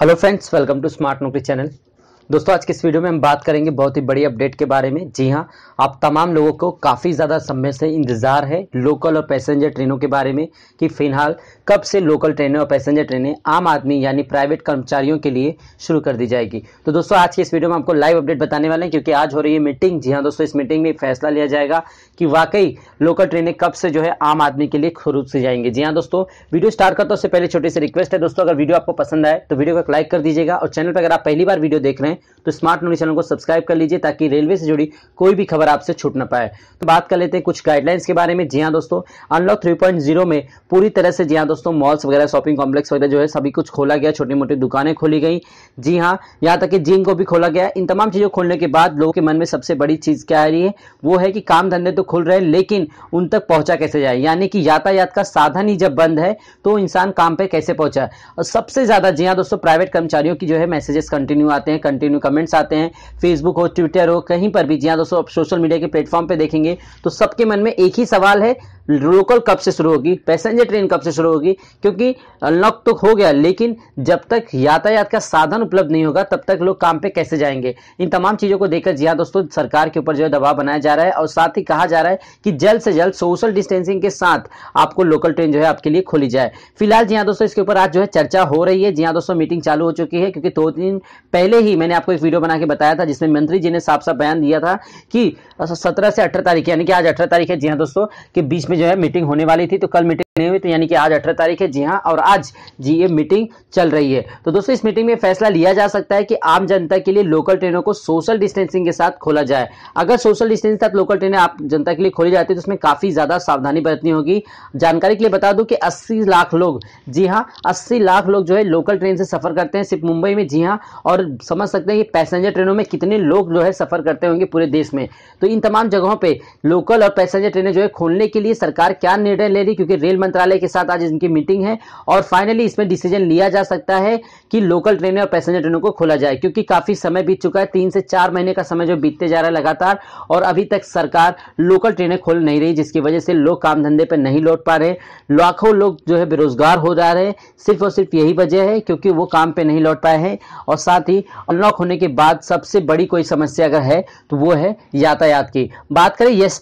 hello friends welcome to smart nuclear channel दोस्तों आज के इस वीडियो में हम बात करेंगे बहुत ही बड़ी अपडेट के बारे में जी हाँ आप तमाम लोगों को काफ़ी ज़्यादा समय से इंतज़ार है लोकल और पैसेंजर ट्रेनों के बारे में कि फिलहाल कब से लोकल ट्रेनें और पैसेंजर ट्रेनें आम आदमी यानी प्राइवेट कर्मचारियों के लिए शुरू कर दी जाएगी तो दोस्तों आज की इस वीडियो में आपको लाइव अपडेट बताने वाले हैं क्योंकि आज हो रही है मीटिंग जी हाँ दोस्तों इस मीटिंग में फैसला लिया जाएगा कि वाकई लोकल ट्रेनें कब से जो है आम आदमी के लिए खरूद से जाएंगे जी हाँ दोस्तों वीडियो स्टार्ट करता उससे पहले छोटी सी रिक्वेस्ट है दोस्तों अगर वीडियो आपको पसंद आए तो वीडियो को लाइक कर दीजिएगा और चैनल पर अगर आप पहली बार वीडियो देख रहे हैं हैं तो स्मार्ट न्यूज चैनल को सब्सक्राइब कर लीजिए ताकि रेलवे से जुड़ी कोई भी खबर आपसे छूट ना पाए तो बात कर लेते हैं कुछ गाइडलाइंस के बारे में जी हाँ दोस्तों अनलॉक थ्री में पूरी तरह से जी हाँ दोस्तों मॉल्स वगैरह शॉपिंग कॉम्प्लेक्स वगैरह जो है सभी कुछ खोला गया छोटी मोटी दुकानें खोली गई जी हाँ यहाँ तक कि जिम को भी खोला गया इन तमाम चीज़ों खोलने के बाद लोगों के मन में सबसे बड़ी चीज़ क्या आ रही है वो है कि काम धंधे तो खुल रहे हैं लेकिन उन तक पहुंचा कैसे जाए यानी कि यातायात का साधन ही जब बंद है तो इंसान काम पे कैसे पहुंचा और सबसे ज़्यादा जी हाँ दोस्तों प्राइवेट कर्मचारियों की जो है मैसेजेस कंटिन्यू आते हैं कंटिन्यू कमेंट्स आते हैं फेसबुक हो ट्विटर हो कहीं पर भी जी हाँ दोस्तों आप सोशल मीडिया के प्लेटफॉर्म पर देखेंगे तो सबके मन में एक ही सवाल है लोकल कब से शुरू होगी पैसेंजर ट्रेन कब से शुरू होगी क्योंकि अनलॉक तो हो गया लेकिन जब तक यातायात का साधन उपलब्ध नहीं होगा तब तक लोग काम पे कैसे जाएंगे इन तमाम चीज़ों को देखकर जी हाँ दोस्तों सरकार के ऊपर जो है दबाव बनाया जा रहा है और साथ ही कहा जा रहा है कि जल्द से जल्द सोशल डिस्टेंसिंग के साथ आपको लोकल ट्रेन जो है आपके लिए खोली जाए फिलहाल जी हाँ दोस्तों इसके ऊपर आज जो है चर्चा हो रही है जी हाँ दोस्तों मीटिंग चालू हो चुकी है क्योंकि दो दिन पहले ही मैंने आपको एक वीडियो बना के बताया था जिसमें मंत्री जी ने साफ साफ बयान दिया था कि सत्रह से अठारह तारीख यानी कि आज अठारह तारीख है जी हाँ दोस्तों के बीच में में जो है मीटिंग होने वाली थी तो कल मीटिंग नियमित यानी कि आज अठारह तारीख है जी हाँ और आज जी ये मीटिंग चल रही है तो दोस्तों इस मीटिंग में फैसला लिया जा सकता है कि आम जनता के लिए लोकल ट्रेनों को सोशल डिस्टेंसिंग के साथ खोला जाए अगर सोशल के साथ लोकल ट्रेनें आप जनता के लिए खोली जाती है तो उसमें काफी ज्यादा सावधानी बरतनी होगी जानकारी के लिए बता दूं कि अस्सी लाख लोग जी हाँ अस्सी लाख लोग जो है लोकल ट्रेन से सफर करते हैं सिर्फ मुंबई में जी हाँ और समझ सकते हैं कि पैसेंजर ट्रेनों में कितने लोग जो है सफर करते होंगे पूरे देश में तो इन तमाम जगहों पर लोकल और पैसेंजर ट्रेनें जो है खोलने के लिए सरकार क्या निर्णय ले रही क्योंकि रेल मंत्रालय के साथ आज इनकी मीटिंग है और फाइनली इसमें डिसीजन लिया जा सकता है कि लोकल ट्रेनें और पैसेंजर ट्रेनों को खोला जाए क्योंकि काफी समय बीत चुका है तीन से चार महीने का समय जो बीतते जा रहा है लगातार और अभी तक सरकार लोकल ट्रेनें खोल नहीं रही जिसकी वजह से लोग काम धंधे पर नहीं लौट पा रहे लाखों लोग जो है बेरोजगार हो जा रहे हैं सिर्फ और सिर्फ यही वजह है क्योंकि वो काम पे नहीं लौट पाए हैं और साथ ही अनलॉक होने के बाद सबसे बड़ी कोई समस्या अगर है तो वो है यातायात की बात करें एस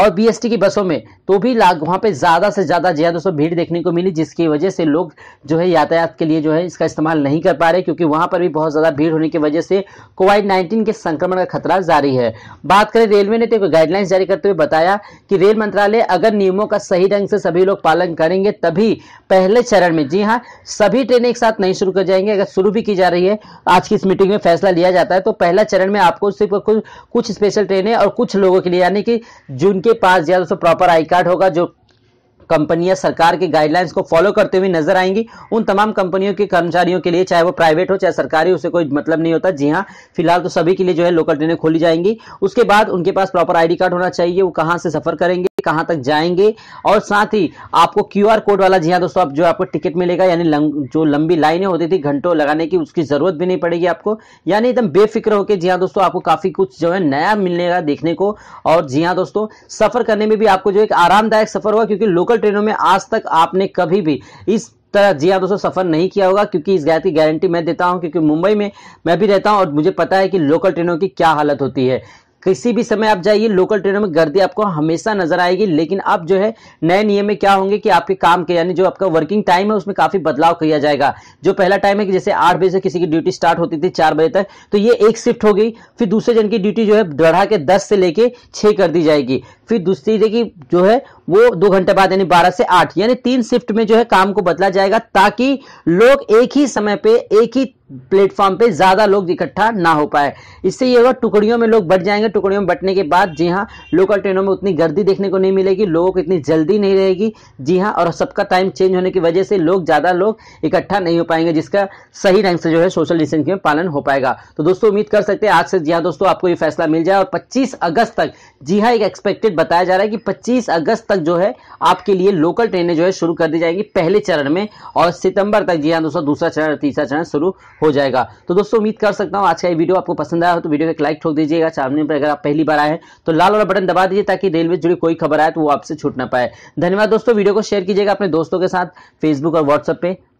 और बीएसटी की बसों में तो भी वहां पे ज़्यादा से ज़्यादा जो है दोस्तों भीड़ देखने को मिली जिसकी वजह से लोग जो है यातायात के लिए जो है इसका इस्तेमाल नहीं कर पा रहे क्योंकि वहां पर भी बहुत ज़्यादा भीड़ होने की वजह से कोविड नाइन्टीन के संक्रमण का खतरा जारी है बात करें रेलवे ने तो गाइडलाइंस जारी करते हुए बताया कि रेल मंत्रालय अगर नियमों का सही ढंग से सभी लोग पालन करेंगे तभी पहले चरण में जी हाँ सभी ट्रेनें एक साथ नहीं शुरू कर जाएंगे अगर शुरू भी की जा रही है आज की इस मीटिंग में फैसला लिया जाता है तो पहला चरण में आपको सिर्फ कुछ स्पेशल ट्रेनें और कुछ लोगों के लिए यानी कि जून के पास या दोस्तों प्रॉपर आई कार्ड होगा जो कंपनियां सरकार के गाइडलाइंस को फॉलो करते हुए नजर आएंगी उन तमाम कंपनियों के कर्मचारियों के लिए चाहे वो प्राइवेट हो चाहे सरकारी उसे कोई मतलब नहीं होता जी हाँ फिलहाल तो सभी के लिए जो है लोकल ट्रेनें खोली जाएंगी उसके बाद उनके पास प्रॉपर आईडी कार्ड होना चाहिए वो कहाँ से सफर करेंगे कहाँ तक जाएंगे और साथ ही आपको क्यू कोड वाला जी हाँ दोस्तों आप जो आपको टिकट मिलेगा यानी जो लंबी लाइनें होती थी घंटों लगाने की उसकी जरूरत भी नहीं पड़ेगी आपको यानी एकदम बेफिक्र होकर जी हाँ दोस्तों आपको काफी कुछ जो है नया मिलने देखने को और जी हाँ दोस्तों सफर करने में भी आपको जो एक आरामदायक सफर होगा क्योंकि लोकल लोकल ट्रेनों में आज तक आपने कभी भी इस तरह जी हाँ दोस्तों सफर नहीं किया होगा क्योंकि इस गैस की गारंटी मैं देता हूं क्योंकि मुंबई में मैं भी रहता हूं और मुझे पता है कि लोकल ट्रेनों की क्या हालत होती है किसी भी समय आप जाइए लोकल ट्रेनों में गर्दी आपको हमेशा नजर आएगी लेकिन अब जो है नए नियम में क्या होंगे कि आपके काम के यानी जो आपका वर्किंग टाइम है उसमें काफी बदलाव किया जाएगा जो पहला टाइम है कि जैसे आठ बजे से किसी की ड्यूटी स्टार्ट होती थी चार बजे तक तो ये एक शिफ्ट हो गई फिर दूसरे जन की ड्यूटी जो है बढ़ा के दस से लेके छह कर दी जाएगी फिर दूसरी जगह जो है वो दो घंटे बाद यानी बारह से आठ यानी तीन शिफ्ट में जो है काम को बदला जाएगा ताकि लोग एक ही समय पे एक ही प्लेटफॉर्म पे ज़्यादा लोग इकट्ठा ना हो पाए इससे ये होगा टुकड़ियों में लोग बट जाएंगे टुकड़ियों में बटने के बाद जी हाँ लोकल ट्रेनों में उतनी गर्दी देखने को नहीं मिलेगी लोगों को इतनी जल्दी नहीं रहेगी जी हाँ और सबका टाइम चेंज होने की वजह से लोग ज़्यादा लोग इकट्ठा नहीं हो पाएंगे जिसका सही ढंग से जो है सोशल डिस्टेंसिंग में पालन हो पाएगा तो दोस्तों उम्मीद कर सकते हैं आज से जी हाँ दोस्तों आपको ये फैसला मिल जाए और पच्चीस अगस्त तक जी हाँ एक एक्सपेक्टेड बताया जा रहा है कि पच्चीस अगस्त तक जो है आपके लिए लोकल ट्रेनें जो है शुरू कर दी जाएंगी पहले चरण में और सितंबर तक जी हाँ दोस्तों दूसरा चरण तीसरा चरण शुरू हो जाएगा तो दोस्तों उम्मीद कर सकता हूँ आज का ये वीडियो आपको पसंद आया हो तो वीडियो को एक लाइक ठोक दीजिएगा चैनल पर अगर आप पहली बार आए हैं तो लाल वाला बटन दबा दीजिए ताकि रेलवे जुड़ी कोई खबर आए तो वो आपसे छूट ना पाए धन्यवाद दोस्तों वीडियो को शेयर कीजिएगा अपने दोस्तों के साथ फेसबुक और व्हाट्सएप पर